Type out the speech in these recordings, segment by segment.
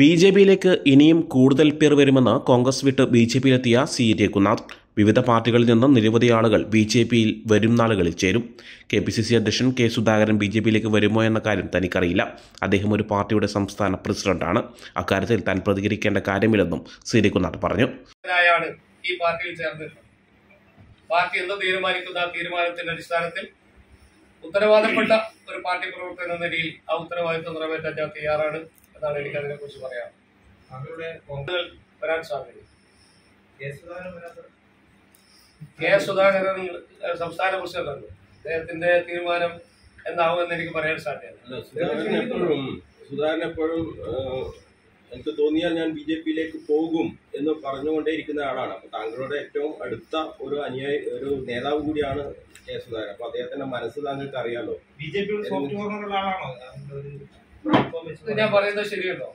B J പിയിലേക്ക് ഇനിയും കൂടുതൽ പേർ വരുമെന്ന് കോൺഗ്രസ് വിട്ട് ബി ജെ പിയിലെത്തിയ സി രഘുനാഥ് വിവിധ പാർട്ടികളിൽ നിന്നും നിരവധി ആളുകൾ ബി ജെ പിയിൽ വരും നാളുകളിൽ ചേരും കെ പി സി സി അധ്യക്ഷൻ കെ സുധാകരൻ ബി ജെ പിയിലേക്ക് വരുമോ എന്ന കാര്യം തനിക്കറിയില്ല അദ്ദേഹം ഒരു പാർട്ടിയുടെ സംസ്ഥാന പ്രസിഡന്റാണ് അക്കാര്യത്തിൽ താൻ പ്രതികരിക്കേണ്ട കാര്യമില്ലെന്നും സി രഘുനാഥ് പറഞ്ഞു ഈ പാർട്ടിയിൽ പാർട്ടി എന്ന് തീരുമാനിക്കുന്ന തീരുമാനത്തിന്റെ അടിസ്ഥാനത്തിൽ ഉത്തരവാദപ്പെട്ട ഒരു പാർട്ടി പ്രവർത്തകൻ എന്ന നിലയിൽ ആ ഉത്തരവാദിത്വം നിറവേറ്റാൻ ഞാൻ തയ്യാറാണ് എന്നാണ് എനിക്ക് അതിനെ കുറിച്ച് പറയാം വരാൻ സാധ്യത കെ സുധാകരൻ സംസ്ഥാന പ്രസിഡന്റാണ് അദ്ദേഹത്തിന്റെ തീരുമാനം എന്നാവുമെന്ന് എനിക്ക് പറയാൻ സാധ്യത സുധാകരൻ എപ്പോഴും സുധാകരൻ എപ്പോഴും എനിക്ക് തോന്നിയാൽ ഞാൻ ബി ജെ പിയിലേക്ക് പോകും എന്ന് പറഞ്ഞുകൊണ്ടേയിരിക്കുന്ന ആളാണ് അപ്പൊ താങ്കളുടെ ഏറ്റവും അടുത്ത ഒരു അനുയായി ഒരു നേതാവ് കൂടിയാണ് കെ സുധാകരൻ അപ്പൊ അദ്ദേഹത്തിന്റെ മനസ്സ് താങ്കൾക്ക് അറിയാലോ ബി ജെ പി ഞാൻ പറയുന്നത് ശരിയുണ്ടോ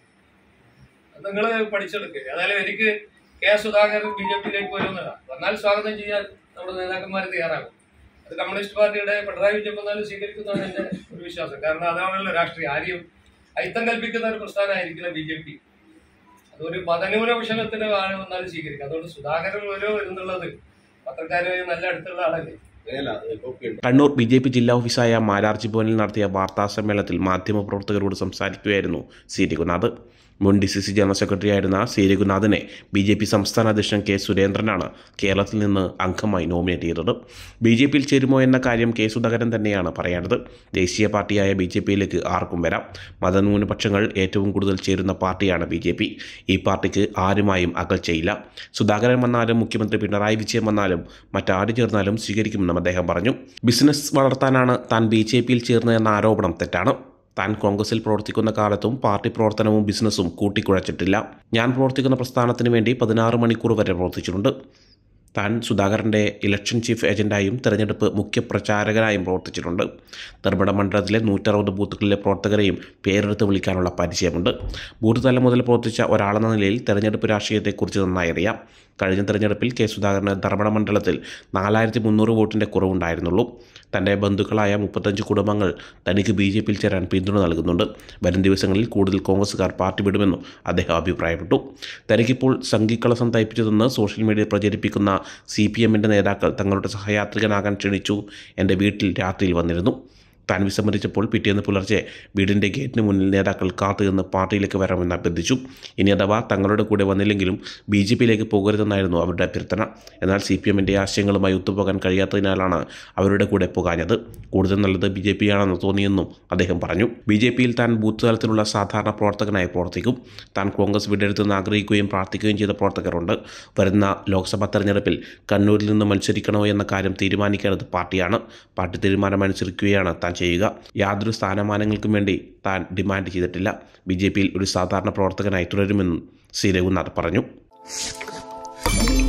നിങ്ങൾ പഠിച്ചെടുക്കുക അതായത് എനിക്ക് കെ സുധാകരൻ ബി ജെ പിയിലേക്ക് വരുന്നതാണ് വന്നാൽ സ്വാഗതം ചെയ്യാൻ നമ്മുടെ നേതാക്കന്മാർ തയ്യാറാകും അത് കമ്മ്യൂണിസ്റ്റ് പാർട്ടിയുടെ പിണറായി വിജയൻ വന്നാലും സ്വീകരിക്കുന്നതാണ് എന്റെ ഒരു വിശ്വാസം കാരണം അതാണല്ലോ രാഷ്ട്രീയം ആരെയും അയിത്തം കൽപ്പിക്കുന്ന ഒരു പ്രസ്ഥാനമായിരിക്കില്ല ബി ജെ പി അതൊരു മതന്യൂനപക്ഷണത്തിന് വന്നാലും സ്വീകരിക്കും അതുകൊണ്ട് സുധാകരൻ വരോ എന്നുള്ളത് പത്രക്കാരുമായി നല്ല അടുത്തുള്ള ആളല്ലേ കണ്ണൂർ ബി ജെ പി ജില്ലാ ഓഫീസായ മാരാർജി ഭവനിൽ നടത്തിയ വാർത്താ സമ്മേളനത്തിൽ മാധ്യമപ്രവർത്തകരോട് സംസാരിക്കുകയായിരുന്നു സി രഘുനാഥ് മുൻ D C C general secretary ആയിരുന്ന സി രഘുനാഥനെ ബി ജെ പി സംസ്ഥാന അധ്യക്ഷൻ കെ സുരേന്ദ്രനാണ് കേരളത്തിൽ നിന്ന് അംഗമായി നോമിനേറ്റ് ചെയ്തത് ബി ജെ പിയിൽ ചേരുമോ എന്ന കാര്യം കെ സുധാകരൻ തന്നെയാണ് പറയേണ്ടത് ദേശീയ പാർട്ടിയായ ബി ജെ പിയിലേക്ക് ആർക്കും വരാം മതന്യൂനപക്ഷങ്ങൾ ഏറ്റവും കൂടുതൽ ചേരുന്ന പാർട്ടിയാണ് ബി ജെ പി ഈ പാർട്ടിക്ക് ആരുമായും അകൽച്ചയില്ല സുധാകരൻ വന്നാലും മുഖ്യമന്ത്രി പിണറായി വിജയൻ വന്നാലും മറ്റാര് ചേർന്നാലും സ്വീകരിക്കുമെന്നും അദ്ദേഹം പറഞ്ഞു ബിസിനസ് വളർത്താനാണ് താൻ ബി ജെ പിയിൽ ചേർന്നതെന്ന ആരോപണം തെറ്റാണ് താൻ കോൺഗ്രസിൽ പ്രവർത്തിക്കുന്ന കാലത്തും പാർട്ടി പ്രവർത്തനവും ബിസിനസ്സും കൂട്ടിക്കുഴച്ചിട്ടില്ല ഞാൻ പ്രവർത്തിക്കുന്ന പ്രസ്ഥാനത്തിന് വേണ്ടി പതിനാറ് മണിക്കൂർ വരെ പ്രവർത്തിച്ചിട്ടുണ്ട് താൻ സുധാകരൻ്റെ ഇലക്ഷൻ ചീഫ് ഏജൻ്റായും തെരഞ്ഞെടുപ്പ് മുഖ്യ പ്രചാരകനായും പ്രവർത്തിച്ചിട്ടുണ്ട് നിർമ്മിട മണ്ഡലത്തിലെ നൂറ്ററുപത് ബൂത്തുകളിലെ പ്രവർത്തകരെയും പേരെടുത്ത് വിളിക്കാനുള്ള പരിചയമുണ്ട് ബൂത്ത് തലം മുതൽ പ്രവർത്തിച്ച ഒരാളെന്ന നിലയിൽ തെരഞ്ഞെടുപ്പ് രാഷ്ട്രീയത്തെക്കുറിച്ച് നന്നായി അറിയാം കഴിഞ്ഞ തെരഞ്ഞെടുപ്പിൽ കെ സുധാകരന് ധർമ്മട മണ്ഡലത്തിൽ നാലായിരത്തി മുന്നൂറ് വോട്ടിൻ്റെ കുറവുണ്ടായിരുന്നുള്ളൂ തൻ്റെ ബന്ധുക്കളായ മുപ്പത്തഞ്ച് കുടുംബങ്ങൾ തനിക്ക് ബി ജെ പിയിൽ ചേരാൻ പിന്തുണ നൽകുന്നുണ്ട് വരും ദിവസങ്ങളിൽ കൂടുതൽ കോൺഗ്രസ്സുകാർ പാർട്ടി വിടുമെന്നും അദ്ദേഹം അഭിപ്രായപ്പെട്ടു തനിക്കിപ്പോൾ സംഘിക്കളസം തയ്പ്പിച്ചതെന്ന് സോഷ്യൽ മീഡിയ പ്രചരിപ്പിക്കുന്ന സി പി എമ്മിൻ്റെ നേതാക്കൾ തങ്ങളുടെ സഹയാത്രികനാകാൻ ക്ഷണിച്ചു എൻ്റെ വീട്ടിൽ രാത്രിയിൽ വന്നിരുന്നു താൻ വിസമ്മതിച്ചപ്പോൾ പിറ്റേന്ന് പുലർച്ചെ വീടിൻ്റെ ഗേറ്റിന് മുന്നിൽ നേതാക്കൾ കാത്തുനിന്ന് പാർട്ടിയിലേക്ക് വരാമെന്ന് അഭ്യർത്ഥിച്ചു ഇനി അഥവാ തങ്ങളുടെ കൂടെ വന്നില്ലെങ്കിലും ബി ജെ പിയിലേക്ക് പോകരുതെന്നായിരുന്നു അവരുടെ അഭ്യർത്ഥന എന്നാൽ സി പി എമ്മിൻ്റെ ആശയങ്ങളുമായി ഒത്തുപോകാൻ കഴിയാത്തതിനാലാണ് അവരുടെ കൂടെ പോകാഞ്ഞത് കൂടുതൽ നല്ലത് ബി ജെ പി ആണെന്ന് തോന്നിയെന്നും അദ്ദേഹം പറഞ്ഞു ബി ജെ പിയിൽ താൻ ബൂത്ത് തലത്തിലുള്ള സാധാരണ പ്രവർത്തകനായി പ്രവർത്തിക്കും താൻ കോൺഗ്രസ് വിടരുതെന്ന് ആഗ്രഹിക്കുകയും പ്രാർത്ഥിക്കുകയും ചെയ്ത പ്രവർത്തകരുണ്ട് വരുന്ന ലോക്സഭാ തെരഞ്ഞെടുപ്പിൽ കണ്ണൂരിൽ നിന്ന് മത്സരിക്കണോ എന്ന കാര്യം തീരുമാനിക്കേണ്ടത് പാർട്ടിയാണ് പാർട്ടി തീരുമാനമനുസരിക്കുകയാണ് താൻ ചെയ്യുക യാതൊരു സ്ഥാനമാനങ്ങൾക്കും വേണ്ടി താൻ ഡിമാൻഡ് ചെയ്തിട്ടില്ല ബി ജെ പിയിൽ ഒരു സാധാരണ പ്രവർത്തകനായി തുടരുമെന്നും സി രഘുനാഥ് പറഞ്ഞു